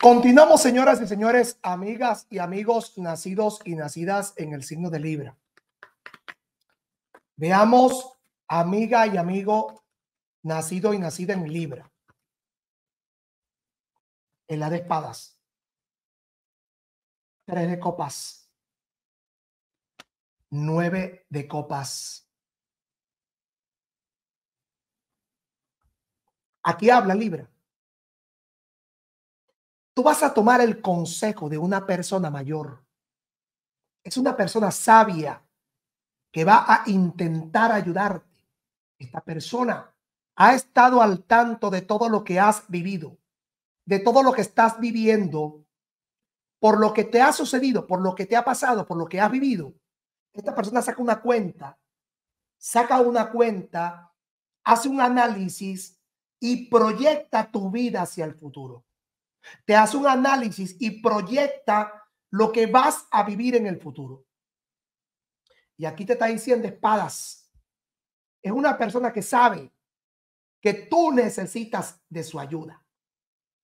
Continuamos, señoras y señores, amigas y amigos nacidos y nacidas en el signo de Libra. Veamos, amiga y amigo nacido y nacida en Libra. En la de espadas. Tres de copas. Nueve de copas. Aquí habla Libra. Tú vas a tomar el consejo de una persona mayor. Es una persona sabia que va a intentar ayudarte. Esta persona ha estado al tanto de todo lo que has vivido, de todo lo que estás viviendo, por lo que te ha sucedido, por lo que te ha pasado, por lo que has vivido. Esta persona saca una cuenta, saca una cuenta, hace un análisis y proyecta tu vida hacia el futuro te hace un análisis y proyecta lo que vas a vivir en el futuro. Y aquí te está diciendo espadas. Es una persona que sabe que tú necesitas de su ayuda,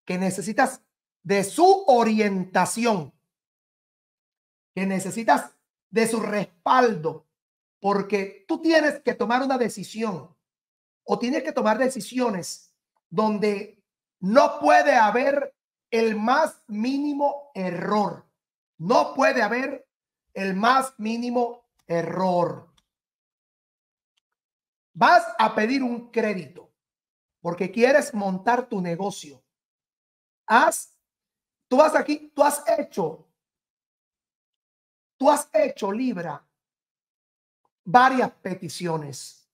que necesitas de su orientación, que necesitas de su respaldo, porque tú tienes que tomar una decisión o tienes que tomar decisiones donde no puede haber el más mínimo error. No puede haber el más mínimo error. Vas a pedir un crédito porque quieres montar tu negocio. Haz, tú vas aquí, tú has hecho, tú has hecho Libra varias peticiones.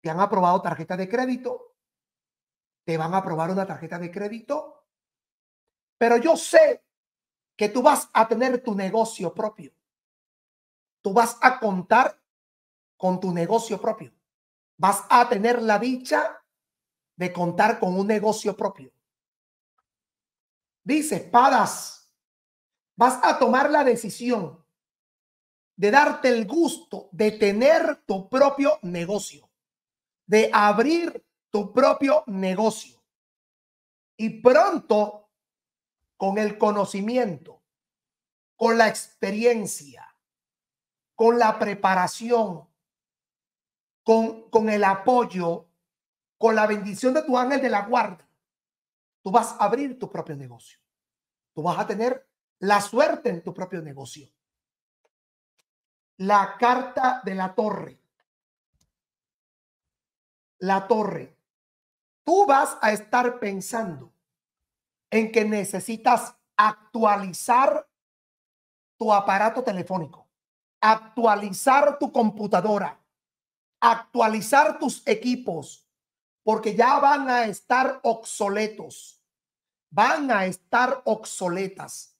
Te han aprobado tarjeta de crédito, te van a aprobar una tarjeta de crédito pero yo sé que tú vas a tener tu negocio propio. Tú vas a contar con tu negocio propio. Vas a tener la dicha de contar con un negocio propio. Dice, espadas, vas a tomar la decisión de darte el gusto de tener tu propio negocio, de abrir tu propio negocio. Y pronto con el conocimiento, con la experiencia, con la preparación, con, con el apoyo, con la bendición de tu ángel de la guarda, tú vas a abrir tu propio negocio. Tú vas a tener la suerte en tu propio negocio. La carta de la torre. La torre. Tú vas a estar pensando en que necesitas actualizar tu aparato telefónico, actualizar tu computadora, actualizar tus equipos, porque ya van a estar obsoletos, van a estar obsoletas.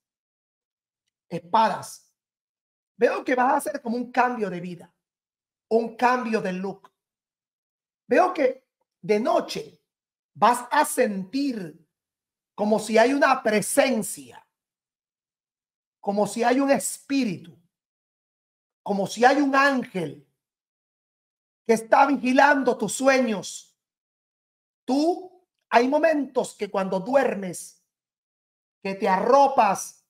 Espadas. Veo que vas a hacer como un cambio de vida, un cambio de look. Veo que de noche vas a sentir como si hay una presencia, como si hay un espíritu, como si hay un ángel que está vigilando tus sueños. Tú, hay momentos que cuando duermes, que te arropas,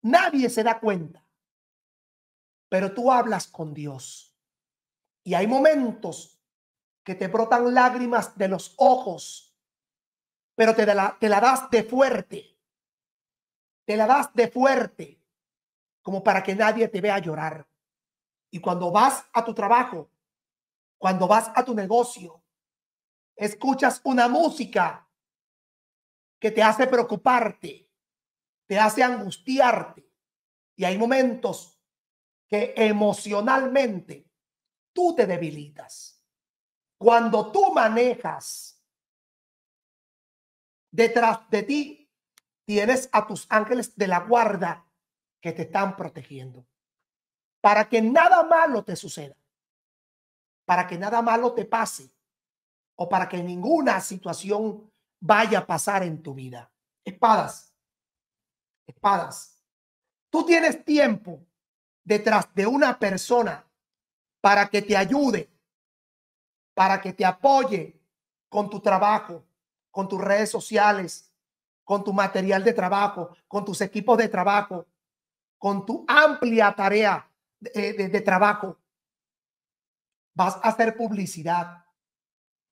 nadie se da cuenta, pero tú hablas con Dios. Y hay momentos que te brotan lágrimas de los ojos pero te la, te la das de fuerte. Te la das de fuerte, como para que nadie te vea llorar. Y cuando vas a tu trabajo, cuando vas a tu negocio, escuchas una música que te hace preocuparte, te hace angustiarte. Y hay momentos que emocionalmente tú te debilitas. Cuando tú manejas Detrás de ti tienes a tus ángeles de la guarda que te están protegiendo. Para que nada malo te suceda. Para que nada malo te pase. O para que ninguna situación vaya a pasar en tu vida. Espadas. Espadas. Tú tienes tiempo detrás de una persona para que te ayude, para que te apoye con tu trabajo, con tus redes sociales, con tu material de trabajo, con tus equipos de trabajo, con tu amplia tarea eh, de, trabajo. Vas a hacer publicidad.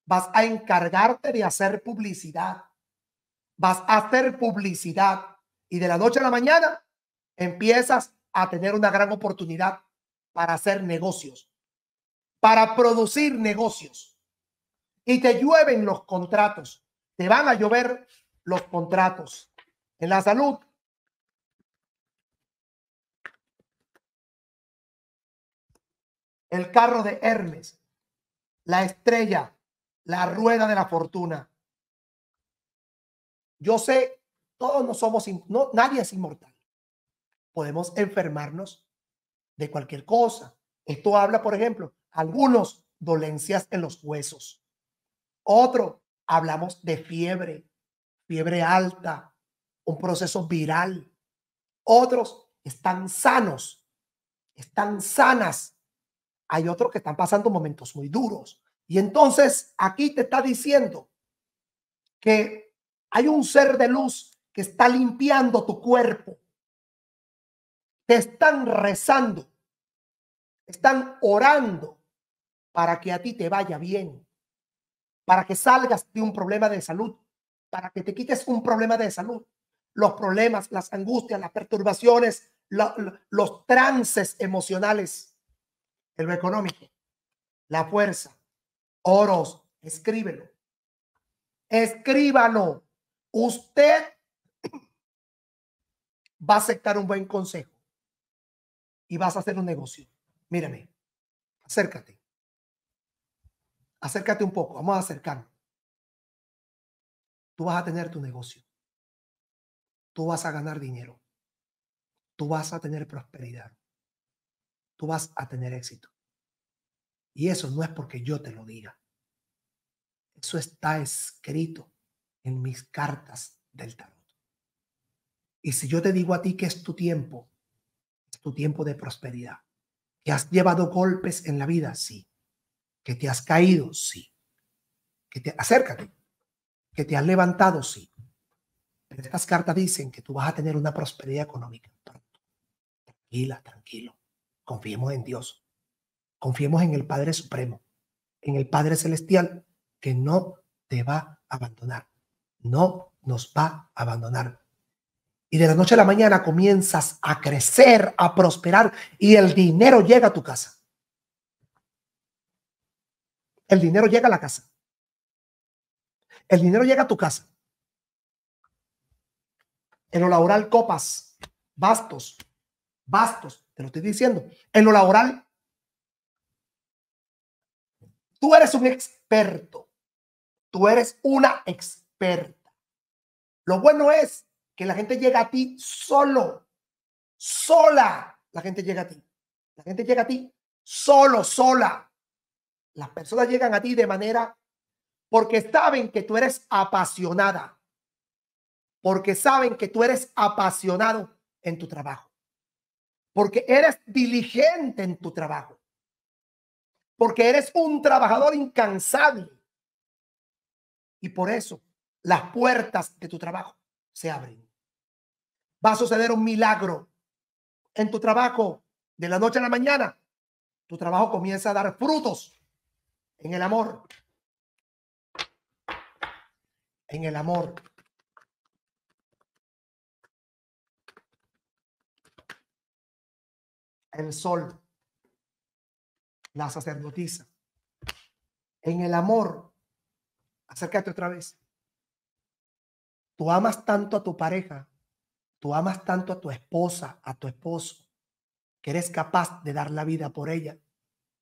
Vas a encargarte de hacer publicidad. Vas a hacer publicidad. Y de la noche a la mañana empiezas a tener una gran oportunidad para hacer negocios, para producir negocios. Y te llueven los contratos, te van a llover los contratos. En la salud, el carro de Hermes, la estrella, la rueda de la fortuna. Yo sé, todos no somos, nadie es inmortal. Podemos enfermarnos de cualquier cosa. Esto habla, por ejemplo, algunos dolencias en los huesos. Otro, hablamos de fiebre, fiebre alta, un proceso viral. Otros están sanos, están sanas. Hay otros que están pasando momentos muy duros. Y entonces aquí te está diciendo que hay un ser de luz que está limpiando tu cuerpo. Te están rezando, están orando para que a ti te vaya bien para que salgas de un problema de salud, para que te quites un problema de salud. Los problemas, las angustias, las perturbaciones, los trances emocionales, el lo económico, la fuerza, oros, escríbelo. Escríbalo. Usted va a aceptar un buen consejo y vas a hacer un negocio. Mírame, acércate acércate un poco, vamos a acercarnos. Tú vas a tener tu negocio. Tú vas a ganar dinero. Tú vas a tener prosperidad. Tú vas a tener éxito. Y eso no es porque yo te lo diga. Eso está escrito en mis cartas del tarot. Y si yo te digo a ti que es tu tiempo, es tu tiempo de prosperidad, que has llevado golpes en la vida, sí, que te has caído, sí. Que te acércate. Que te has levantado, sí. estas cartas dicen que tú vas a tener una prosperidad económica Tranquila, tranquilo. Confiemos en Dios. Confiemos en el Padre Supremo, en el Padre Celestial, que no te va a abandonar. No nos va a abandonar. Y de la noche a la mañana comienzas a crecer, a prosperar y el dinero llega a tu casa. El dinero llega a la casa. El dinero llega a tu casa. En lo laboral, copas, bastos, bastos, te lo estoy diciendo. En lo laboral, tú eres un experto. Tú eres una experta. Lo bueno es que la gente llega a ti solo, sola. La gente llega a ti. La gente llega a ti solo, sola. Las personas llegan a ti de manera porque saben que tú eres apasionada, porque saben que tú eres apasionado en tu trabajo, porque eres diligente en tu trabajo, porque eres un trabajador incansable. Y por eso las puertas de tu trabajo se abren. Va a suceder un milagro en tu trabajo de la noche a la mañana. Tu trabajo comienza a dar frutos en el amor. En el amor. El sol. La sacerdotisa. En el amor. Acércate otra vez. Tú amas tanto a tu pareja. Tú amas tanto a tu esposa, a tu esposo, que eres capaz de dar la vida por ella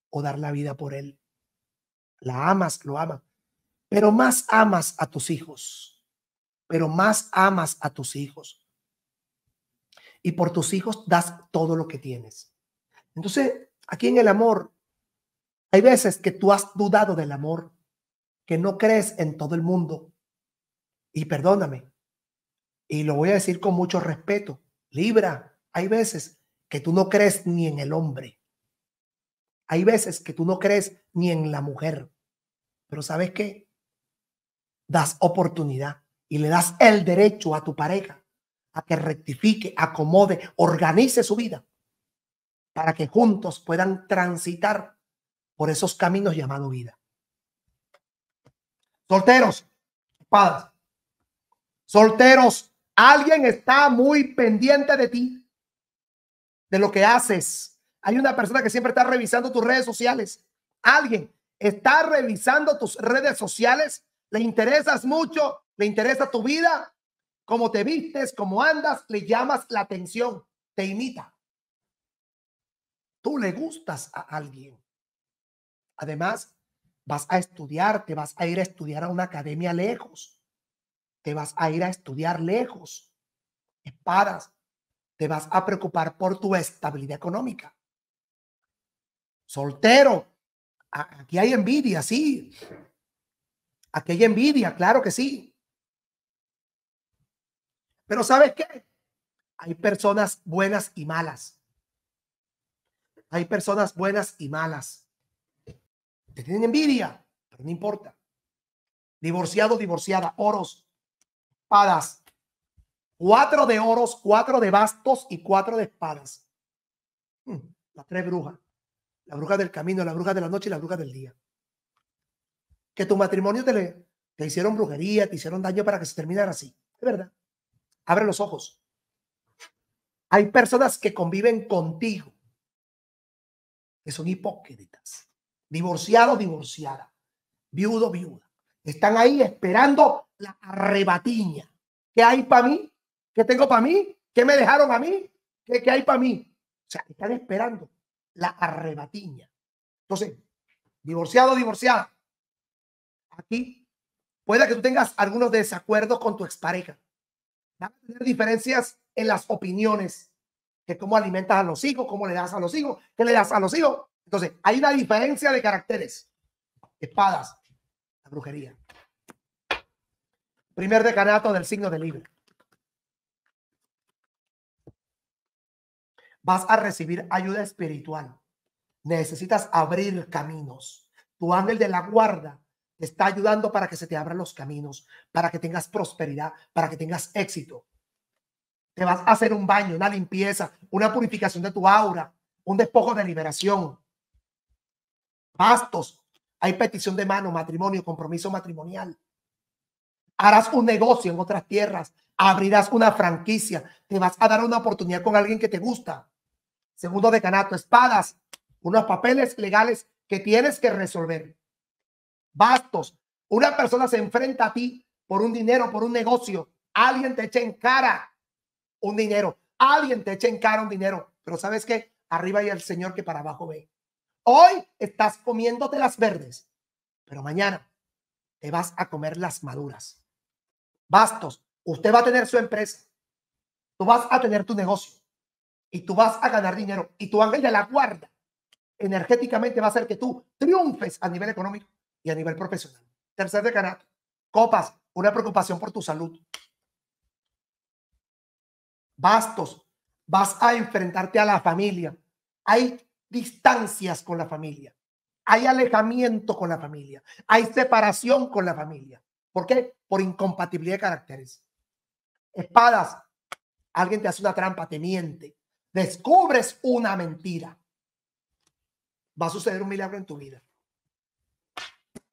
o dar la vida por él la amas, lo amas, pero más amas a tus hijos, pero más amas a tus hijos. Y por tus hijos das todo lo que tienes. Entonces, aquí en el amor, hay veces que tú has dudado del amor, que no crees en todo el mundo. Y perdóname, y lo voy a decir con mucho respeto, Libra, hay veces que tú no crees ni en el hombre. Hay veces que tú no crees ni en la mujer, pero ¿sabes qué? Das oportunidad y le das el derecho a tu pareja a que rectifique, acomode, organice su vida para que juntos puedan transitar por esos caminos llamados vida. Solteros, padres, Solteros, alguien está muy pendiente de ti, de lo que haces, hay una persona que siempre está revisando tus redes sociales. Alguien está revisando tus redes sociales. Le interesas mucho, le interesa tu vida, cómo te vistes, cómo andas, le llamas la atención, te imita. Tú le gustas a alguien. Además, vas a estudiar, te vas a ir a estudiar a una academia lejos. Te vas a ir a estudiar lejos. Espadas. Te vas a preocupar por tu estabilidad económica soltero. Aquí hay envidia, sí. Aquí hay envidia, claro que sí. Pero ¿sabes qué? Hay personas buenas y malas. Hay personas buenas y malas. Te tienen envidia, pero no importa. Divorciado, divorciada, oros, espadas. Cuatro de oros, cuatro de bastos y cuatro de espadas. Hmm, Las tres brujas la bruja del camino, la bruja de la noche y la bruja del día. Que tu matrimonio te, hicieron brujería, te hicieron daño para que se terminara así. Es verdad. Abre los ojos. Hay personas que conviven contigo que son hipócritas, Divorciado, divorciada, viudo, viuda. Están ahí esperando la arrebatiña. ¿Qué hay para mí? ¿Qué tengo para mí? ¿Qué me dejaron a mí? ¿Qué, qué hay para mí? O sea, están esperando la arrebatiña. Entonces, divorciado, divorciada, aquí puede que tú tengas algunos desacuerdos con tu expareja. Van tener diferencias en las opiniones, que cómo alimentas a los hijos, cómo le das a los hijos, qué le das a los hijos. Entonces, hay una diferencia de caracteres. Espadas, la brujería. Primer decanato del signo de libro. vas a recibir ayuda espiritual. Necesitas abrir caminos. Tu ángel de la guarda te está ayudando para que se te abran los caminos, para que tengas prosperidad, para que tengas éxito. Te vas a hacer un baño, una limpieza, una purificación de tu aura, un despojo de liberación. Bastos. Hay petición de mano, matrimonio, compromiso matrimonial. Harás un negocio en otras tierras, abrirás una franquicia, te vas a dar una oportunidad con alguien que te gusta segundo decanato, espadas, unos papeles legales que tienes que resolver. Bastos, una persona se enfrenta a ti por un dinero, por un negocio, alguien te echa en cara un dinero, alguien te echa en cara un dinero, pero ¿sabes que Arriba hay el Señor que para abajo ve. Hoy estás comiéndote las verdes, pero mañana te vas a comer las maduras. Bastos, usted va a tener su empresa, tú vas a tener tu negocio, y tú vas a ganar dinero y tu ángel de la guarda energéticamente va a hacer que tú triunfes a nivel económico y a nivel profesional. Tercer decanato, copas, una preocupación por tu salud. Bastos, vas a enfrentarte a la familia. Hay distancias con la familia. Hay alejamiento con la familia. Hay separación con la familia. ¿Por qué? Por incompatibilidad de caracteres. Espadas. Alguien te hace una trampa, Te miente descubres una mentira, va a suceder un milagro en tu vida.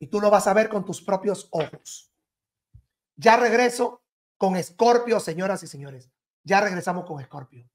Y tú lo vas a ver con tus propios ojos. Ya regreso con Escorpio, señoras y señores. Ya regresamos con Escorpio.